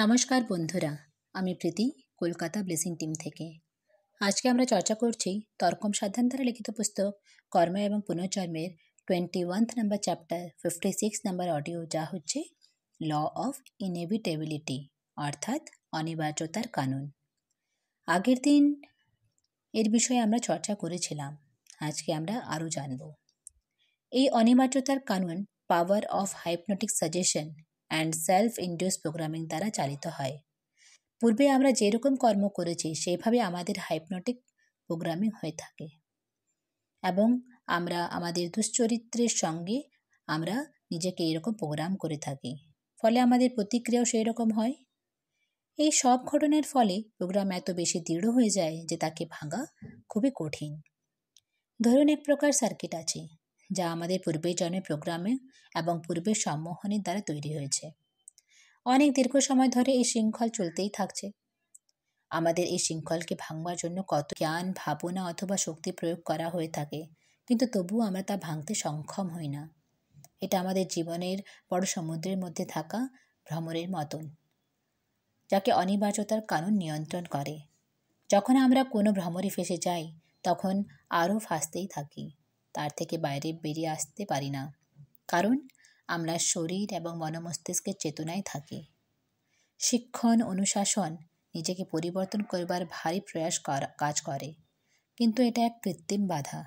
নমস্কার বন্ধুরা আমি প্রীতি কলকাতা ব্লেসিং টিম থেকে আজকে আমরা চর্চা করছি তর্কম সাধান দ্বারা লিখিত পুস্তক কর্ম এবং পুনর্জন্মের টোয়েন্টি ওয়ান্থ number chapter fifty six number audio যা হচ্ছে ল অফ ইনেভিটেবিলিটি অর্থাৎ অনিবার্যতার কানুন আগের দিন এর বিষয়ে আমরা চর্চা করেছিলাম আজকে আমরা আরও জানব এই অনিবার্যতার কানুন power of hypnotic suggestion and self induce programming দ্বারা চালিত হয় পূর্বে আমরা যেরকম কর্ম করেছি সেইভাবে আমাদের হাইপনোটিক প্রোগ্রামিং হয়ে থাকে এবং আমরা আমাদের দুশ্চরিত্রের সঙ্গে আমরা নিজেকে এরকম প্রোগ্রাম করে থাকি ফলে আমাদের প্রতিক্রিয়াও সেই রকম হয় এই সব ঘটনার ফলে প্রোগ্রাম এত বেশি দৃঢ় হয়ে যায় যে তাকে ভাঙা খুবই কঠিন ধরুন এক প্রকার সার্কিট আছে যা আমাদের পূর্বের জন্মের প্রোগ্রামে এবং পূর্বের সম্মোহনের দ্বারা তৈরি হয়েছে অনেক দীর্ঘ সময় ধরে এই শৃঙ্খল চলতেই থাকছে আমাদের এই শৃঙ্খলকে ভাঙবার জন্য কত জ্ঞান ভাবনা অথবা শক্তি প্রয়োগ করা হয়ে থাকে কিন্তু তবুও আমরা তা ভাঙতে সক্ষম হই না এটা আমাদের জীবনের বড় সমুদ্রের মধ্যে থাকা ভ্রমণের মতন যাকে অনিবার্যতার কারণ নিয়ন্ত্রণ করে যখন আমরা কোনো ভ্রমণে ফেসে যাই তখন আরও ফাঁসতেই থাকি তার থেকে বাইরে বেরিয়ে আসতে পারি না কারণ আমরা শরীর এবং মনমস্তিষ্কের চেতনায় থাকি শিক্ষণ অনুশাসন নিজেকে পরিবর্তন করবার ভারী প্রয়াস কাজ করে কিন্তু এটা এক কৃত্রিম বাধা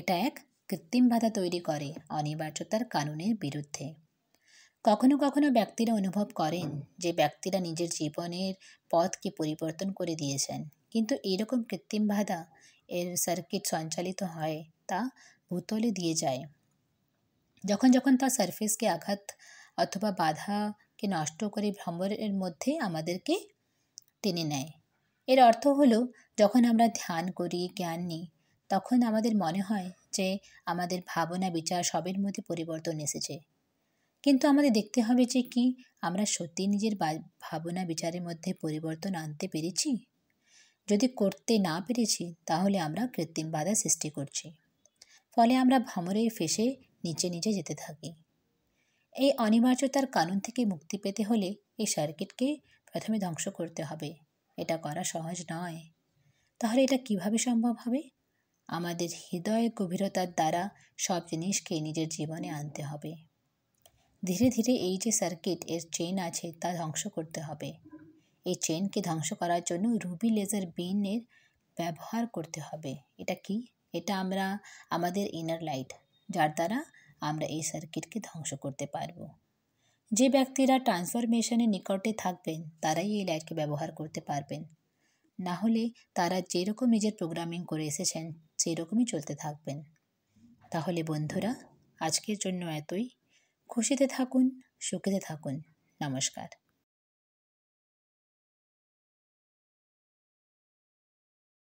এটা এক কৃত্রিম বাধা তৈরি করে অনিবার্যতার কানুনের বিরুদ্ধে কখনো কখনো ব্যক্তিরা অনুভব করেন যে ব্যক্তিরা নিজের জীবনের পথকে পরিবর্তন করে দিয়েছেন কিন্তু এরকম কৃত্রিম বাধা এর সার্কিট সঞ্চালিত হয় তা ভূতলে দিয়ে যায় যখন যখন তা সারফেসকে আঘাত অথবা বাধাকে নষ্ট করে ভ্রমণের মধ্যে আমাদেরকে টেনে নেয় এর অর্থ হলো যখন আমরা ধ্যান করি জ্ঞান নিই তখন আমাদের মনে হয় যে আমাদের ভাবনা বিচার সবের মধ্যে পরিবর্তন এসেছে কিন্তু আমাদের দেখতে হবে যে কি আমরা সত্যি নিজের ভাবনা বিচারের মধ্যে পরিবর্তন আনতে পেরেছি যদি করতে না পেরেছি তাহলে আমরা কৃত্রিম বাধা সৃষ্টি করছি ফলে আমরা ভ্রমরের ফেসে নিচে নিচে যেতে থাকি এই অনিবার্যতার কারণ থেকে মুক্তি পেতে হলে এই সার্কিটকে প্রথমে ধ্বংস করতে হবে এটা করা সহজ নয় তাহলে এটা কিভাবে সম্ভব হবে আমাদের হৃদয় গভীরতার দ্বারা সব জিনিসকে নিজের জীবনে আনতে হবে ধীরে ধীরে এই যে সার্কিট এর চেন আছে তা ধ্বংস করতে হবে এই চেনকে ধ্বংস করার জন্য রুবি লেজার বিনের ব্যবহার করতে হবে এটা কি এটা আমরা আমাদের ইনার লাইট যার দ্বারা আমরা এই সার্কিটকে ধ্বংস করতে পারব যে ব্যক্তিরা ট্রান্সফরমেশনের নিকটে থাকবেন তারাই এই লাইটকে ব্যবহার করতে পারবেন না হলে তারা যেরকম নিজের প্রোগ্রামিং করে এসেছেন সেরকমই চলতে থাকবেন তাহলে বন্ধুরা আজকের জন্য এতই খুশিতে থাকুন সুখেতে থাকুন নমস্কার